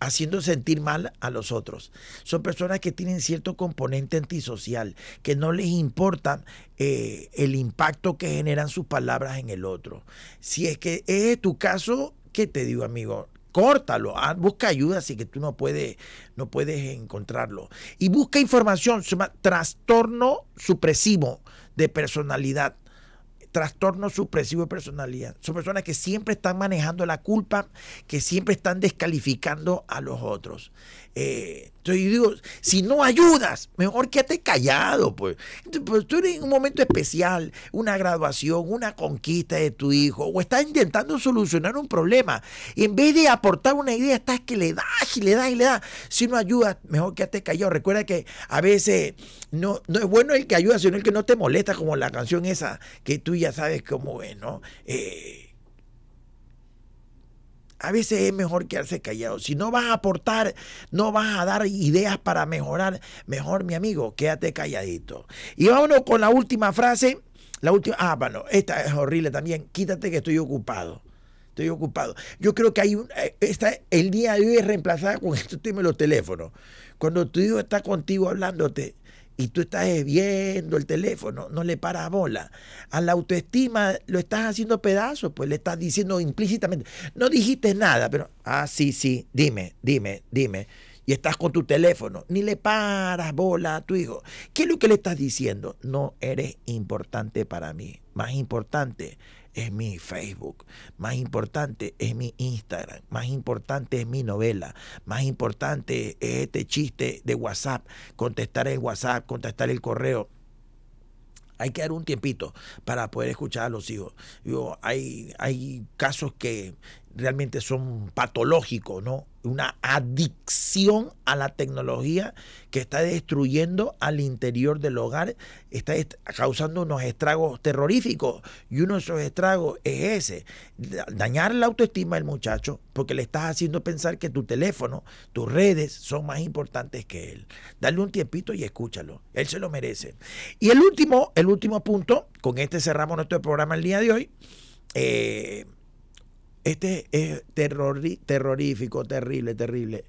haciendo sentir mal a los otros. Son personas que tienen cierto componente antisocial, que no les importa eh, el impacto que generan sus palabras en el otro. Si es que es tu caso, ¿qué te digo, amigo? Córtalo, ah, busca ayuda si que tú no puedes, no puedes encontrarlo. Y busca información, trastorno supresivo de personalidad trastorno supresivo de personalidad. Son personas que siempre están manejando la culpa, que siempre están descalificando a los otros. Eh, entonces yo digo, si no ayudas, mejor quédate callado, pues. pues tú eres en un momento especial, una graduación, una conquista de tu hijo, o estás intentando solucionar un problema. en vez de aportar una idea, estás que le das y le das y le das. Si no ayudas, mejor quédate callado. Recuerda que a veces no, no es bueno el que ayuda, sino el que no te molesta, como la canción esa que tú ya sabes cómo es, ¿no? Eh, a veces es mejor quedarse callado. Si no vas a aportar, no vas a dar ideas para mejorar, mejor mi amigo, quédate calladito. Y vámonos con la última frase. La última, ah, bueno, esta es horrible también. Quítate que estoy ocupado. Estoy ocupado. Yo creo que hay un, eh, el día de hoy es reemplazada con este tema de los teléfonos. Cuando tu hijo está contigo hablándote, y tú estás viendo el teléfono, no le paras bola. A la autoestima lo estás haciendo pedazos, pues le estás diciendo implícitamente, no dijiste nada, pero, ah, sí, sí, dime, dime, dime. Y estás con tu teléfono, ni le paras bola a tu hijo. ¿Qué es lo que le estás diciendo? No eres importante para mí. Más importante es mi Facebook, más importante es mi Instagram, más importante es mi novela, más importante es este chiste de WhatsApp, contestar el WhatsApp, contestar el correo. Hay que dar un tiempito para poder escuchar a los hijos. Yo, hay, hay casos que realmente son patológicos, ¿no? una adicción a la tecnología que está destruyendo al interior del hogar, está causando unos estragos terroríficos. Y uno de esos estragos es ese, dañar la autoestima del muchacho porque le estás haciendo pensar que tu teléfono, tus redes son más importantes que él. Dale un tiempito y escúchalo, él se lo merece. Y el último, el último punto, con este cerramos nuestro programa el día de hoy. Eh, este es terrorífico, terrible, terrible.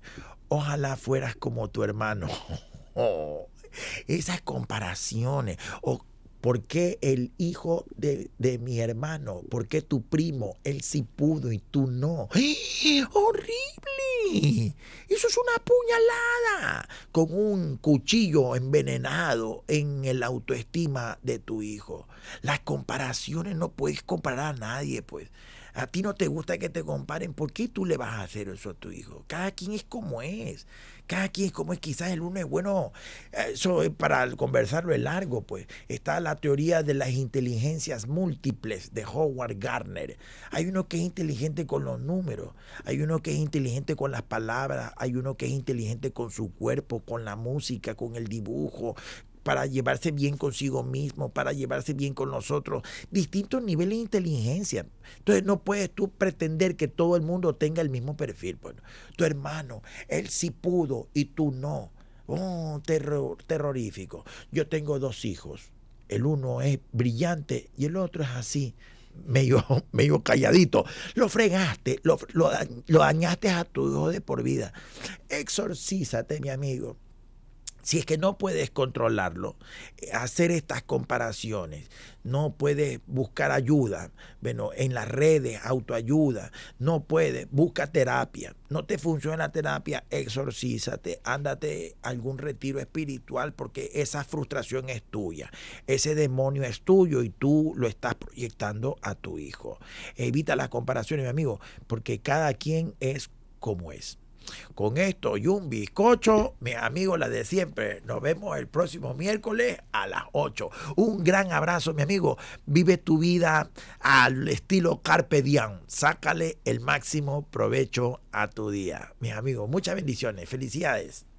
Ojalá fueras como tu hermano. esas comparaciones. O ¿Por qué el hijo de, mi hermano? ¿Por qué tu primo? Él sí pudo y tú no. ¡Horrible! Eso es una puñalada con un cuchillo envenenado en el autoestima de tu hijo. Las comparaciones no puedes comparar a nadie, pues a ti no te gusta que te comparen, ¿por qué tú le vas a hacer eso a tu hijo? Cada quien es como es, cada quien es como es, quizás el uno es bueno, eh, eso eh, para conversarlo es largo, pues. Está la teoría de las inteligencias múltiples de Howard Gardner. Hay uno que es inteligente con los números, hay uno que es inteligente con las palabras, hay uno que es inteligente con su cuerpo, con la música, con el dibujo, para llevarse bien consigo mismo, para llevarse bien con nosotros, distintos niveles de inteligencia. Entonces no puedes tú pretender que todo el mundo tenga el mismo perfil. tu hermano, él sí pudo y tú no. Oh, terror, terrorífico. Yo tengo dos hijos. El uno es brillante y el otro es así, medio, medio calladito. Lo fregaste, lo, lo, lo dañaste a tu hijo de por vida. Exorcízate, mi amigo si es que no puedes controlarlo, eh, hacer estas comparaciones, no puedes buscar ayuda, bueno, en las redes, autoayuda, no puedes, busca terapia, no te funciona la terapia, exorcízate, ándate a algún retiro espiritual porque esa frustración es tuya, ese demonio es tuyo y tú lo estás proyectando a tu hijo. Evita las comparaciones, mi amigo, porque cada quien es como es. Con esto y un bizcocho, mi amigo la de siempre. Nos vemos el próximo miércoles a las 8. Un gran abrazo, mi amigo. Vive tu vida al estilo Carpe Diem. Sácale el máximo provecho a tu día. Mis amigos, muchas bendiciones. Felicidades.